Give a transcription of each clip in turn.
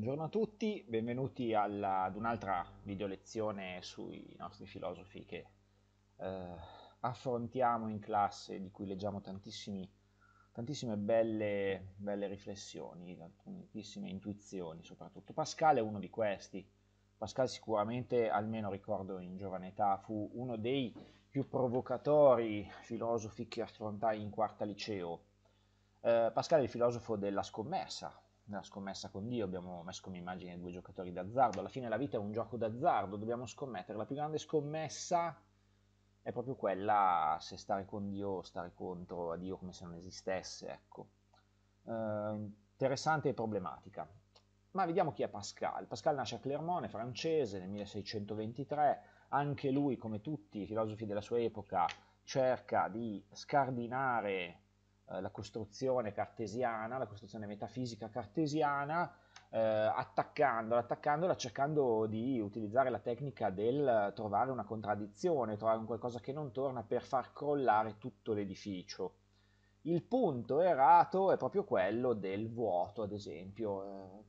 Buongiorno a tutti, benvenuti alla, ad un'altra video lezione sui nostri filosofi che eh, affrontiamo in classe, di cui leggiamo tantissime belle, belle, riflessioni, tantissime intuizioni soprattutto. Pascal è uno di questi. Pascal sicuramente, almeno ricordo in giovane età, fu uno dei più provocatori filosofi che affrontai in quarta liceo. Eh, Pascal è il filosofo della scommessa, nella scommessa con Dio abbiamo messo come immagine due giocatori d'azzardo. Alla fine la vita è un gioco d'azzardo, dobbiamo scommettere. La più grande scommessa è proprio quella se stare con Dio o stare contro a Dio come se non esistesse. Ecco. Eh, interessante e problematica. Ma vediamo chi è Pascal. Pascal nasce a Clermont, è francese nel 1623. Anche lui, come tutti i filosofi della sua epoca, cerca di scardinare eh, la costruzione cartesiana, la costruzione metafisica cartesiana, eh, attaccandola, attaccandola, cercando di utilizzare la tecnica del trovare una contraddizione, trovare un qualcosa che non torna per far crollare tutto l'edificio. Il punto errato è proprio quello del vuoto, ad esempio. Eh,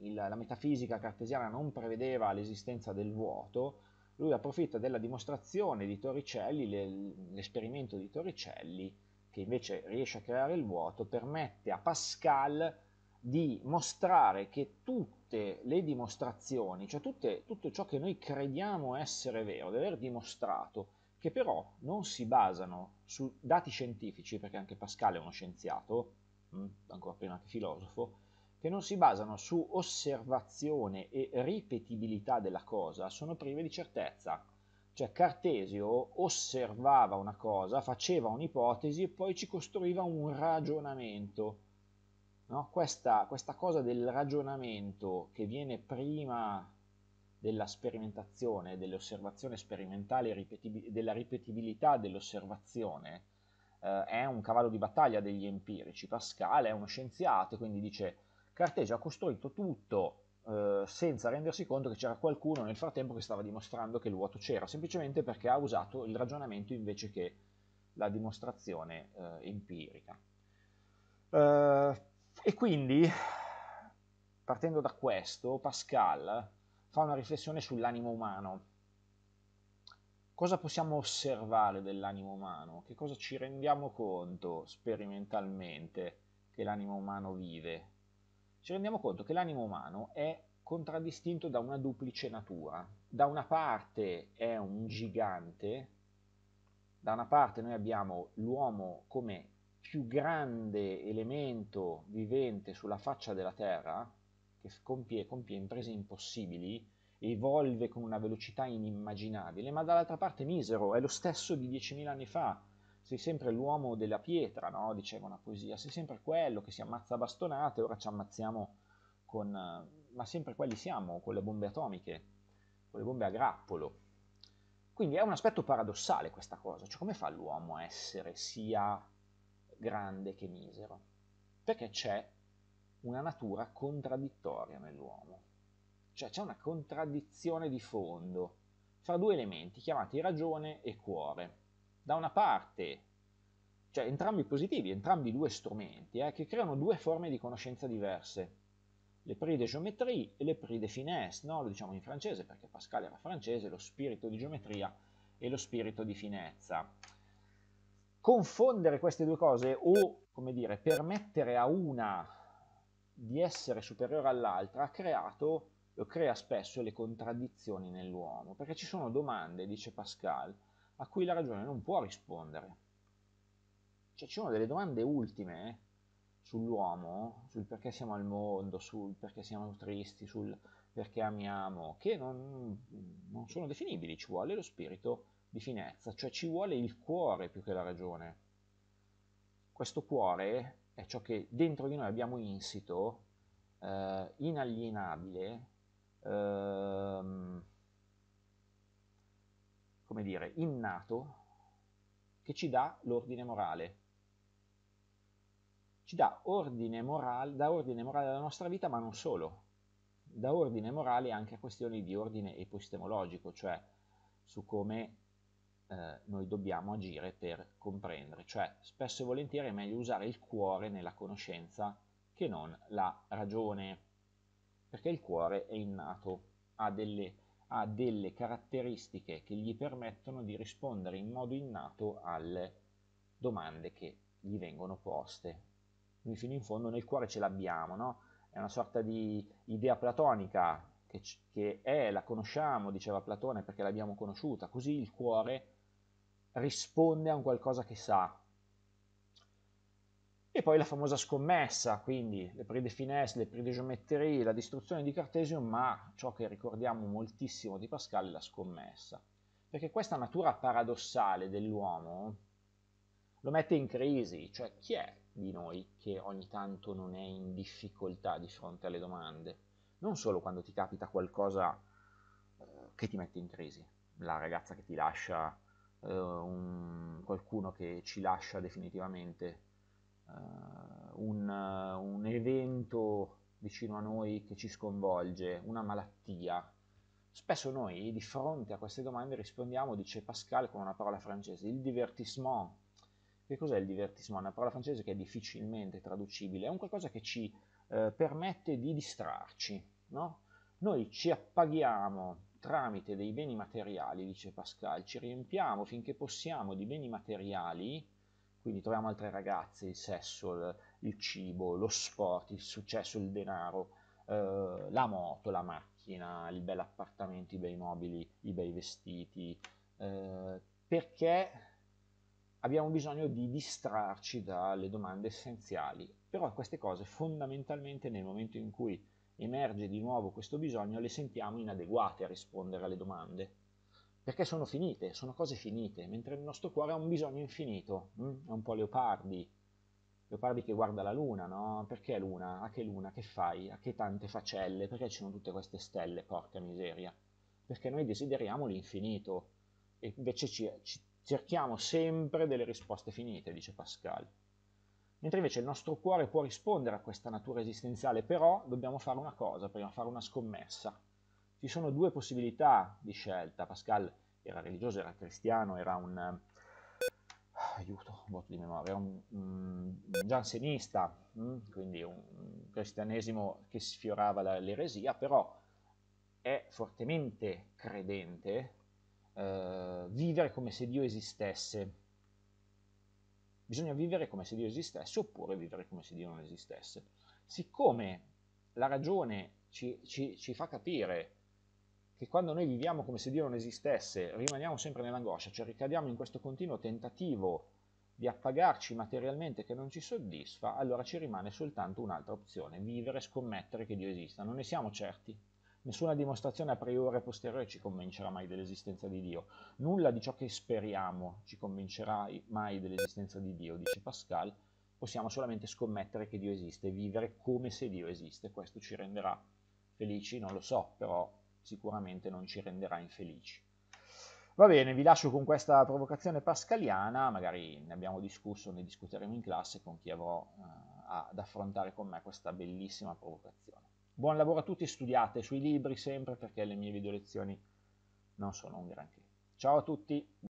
il, la metafisica cartesiana non prevedeva l'esistenza del vuoto, lui approfitta della dimostrazione di Torricelli, l'esperimento di Torricelli, che invece riesce a creare il vuoto, permette a Pascal di mostrare che tutte le dimostrazioni, cioè tutte, tutto ciò che noi crediamo essere vero, di aver dimostrato, che però non si basano su dati scientifici, perché anche Pascal è uno scienziato, mm, ancora prima che filosofo, che non si basano su osservazione e ripetibilità della cosa, sono prive di certezza. Cioè Cartesio osservava una cosa, faceva un'ipotesi e poi ci costruiva un ragionamento. No? Questa, questa cosa del ragionamento che viene prima della sperimentazione, dell'osservazione sperimentale, ripetibil- della ripetibilità dell'osservazione, eh, è un cavallo di battaglia degli empirici. Pascal è uno scienziato, quindi dice Cartesio ha costruito tutto eh, senza rendersi conto che c'era qualcuno nel frattempo che stava dimostrando che il vuoto c'era, semplicemente perché ha usato il ragionamento invece che la dimostrazione eh, empirica. Eh, e quindi, partendo da questo, Pascal fa una riflessione sull'animo umano. Cosa possiamo osservare dell'animo umano? Che cosa ci rendiamo conto sperimentalmente che l'animo umano vive? ci rendiamo conto che l'animo umano è contraddistinto da una duplice natura. Da una parte è un gigante, da una parte noi abbiamo l'uomo come più grande elemento vivente sulla faccia della Terra, che compie, compie imprese impossibili, evolve con una velocità inimmaginabile, ma dall'altra parte misero, è lo stesso di 10.000 anni fa, sei sempre l'uomo della pietra, no? diceva una poesia, sei sempre quello che si ammazza a bastonate, ora ci ammazziamo con... Eh, ma sempre quelli siamo, con le bombe atomiche, con le bombe a grappolo. Quindi è un aspetto paradossale questa cosa, cioè come fa l'uomo a essere sia grande che misero? Perché c'è una natura contraddittoria nell'uomo, cioè c'è una contraddizione di fondo fra due elementi chiamati ragione e cuore da una parte, cioè entrambi positivi, entrambi due strumenti, eh, che creano due forme di conoscenza diverse, le prix de geometrie e le prix de finesse, no? lo diciamo in francese perché Pascal era francese, lo spirito di geometria e lo spirito di finezza. Confondere queste due cose o, come dire, permettere a una di essere superiore all'altra ha creato, lo crea spesso le contraddizioni nell'uomo, perché ci sono domande, dice Pascal, a cui la ragione non può rispondere. Cioè ci sono delle domande ultime eh, sull'uomo, sul perché siamo al mondo, sul perché siamo tristi, sul perché amiamo, che non, non sono definibili, ci vuole lo spirito di finezza, cioè ci vuole il cuore più che la ragione. Questo cuore è ciò che dentro di noi abbiamo insito, eh, inalienabile, eh, dire, innato che ci dà l'ordine morale. Ci dà ordine morale, dà ordine morale alla nostra vita, ma non solo. Da ordine morale anche a questioni di ordine epistemologico, cioè su come eh, noi dobbiamo agire per comprendere. Cioè, spesso e volentieri è meglio usare il cuore nella conoscenza che non la ragione, perché il cuore è innato, ha delle ha delle caratteristiche che gli permettono di rispondere in modo innato alle domande che gli vengono poste. Noi fino in fondo nel cuore ce l'abbiamo, no? È una sorta di idea platonica che, che è, la conosciamo, diceva Platone, perché l'abbiamo conosciuta, così il cuore risponde a un qualcosa che sa, e poi la famosa scommessa, quindi le finesse, le geometrie, la distruzione di Cartesio, ma ciò che ricordiamo moltissimo di Pascal è la scommessa. Perché questa natura paradossale dell'uomo lo mette in crisi, cioè chi è di noi che ogni tanto non è in difficoltà di fronte alle domande? Non solo quando ti capita qualcosa eh, che ti mette in crisi, la ragazza che ti lascia, eh, un, qualcuno che ci lascia definitivamente un, un evento vicino a noi che ci sconvolge, una malattia, Spesso noi di fronte a queste domande rispondiamo, dice Pascal con una parola francese, il divertissement. Che cos'è il divertissement? Una parola francese che è difficilmente traducibile, è un qualcosa che ci eh, permette di distrarci. No? Noi ci appaghiamo tramite dei beni materiali, dice Pascal, ci riempiamo finché possiamo di beni materiali quindi troviamo altre ragazze, il sesso, il, il cibo, lo sport, il successo, il denaro, eh, la moto, la macchina, il bel appartamento, i bei mobili, i bei vestiti, eh, perché abbiamo bisogno di distrarci dalle domande essenziali. Però queste cose fondamentalmente nel momento in cui emerge di nuovo questo bisogno le sentiamo inadeguate a rispondere alle domande perché sono finite, sono cose finite, mentre il nostro cuore ha un bisogno infinito, hm? è un po' Leopardi, Leopardi che guarda la luna, no? Perché luna? A che luna? Che fai? A che tante facelle? Perché ci sono tutte queste stelle, porca miseria? Perché noi desideriamo l'infinito e invece ci, ci cerchiamo sempre delle risposte finite, dice Pascal. Mentre invece il nostro cuore può rispondere a questa natura esistenziale, però dobbiamo fare una cosa prima, fare una scommessa ci sono due possibilità di scelta. Pascal era religioso, era cristiano, era un aiuto, un di memoria, era un, un giansenista, mm, quindi un cristianesimo che sfiorava l'eresia, però è fortemente credente eh, vivere come se Dio esistesse. Bisogna vivere come se Dio esistesse oppure vivere come se Dio non esistesse. Siccome la ragione ci, ci, ci fa capire che quando noi viviamo come se Dio non esistesse, rimaniamo sempre nell'angoscia, cioè ricadiamo in questo continuo tentativo di appagarci materialmente che non ci soddisfa, allora ci rimane soltanto un'altra opzione, vivere e scommettere che Dio esista. Non ne siamo certi. Nessuna dimostrazione a priori e posteriore ci convincerà mai dell'esistenza di Dio. Nulla di ciò che speriamo ci convincerà mai dell'esistenza di Dio, dice Pascal. Possiamo solamente scommettere che Dio esiste, vivere come se Dio esiste. Questo ci renderà felici, non lo so, però sicuramente non ci renderà infelici. Va bene, vi lascio con questa provocazione pascaliana, magari ne abbiamo discusso, ne discuteremo in classe con chi avrò eh, ad affrontare con me questa bellissima provocazione. Buon lavoro a tutti, studiate sui libri sempre perché le mie video lezioni non sono un granché. Ciao a tutti!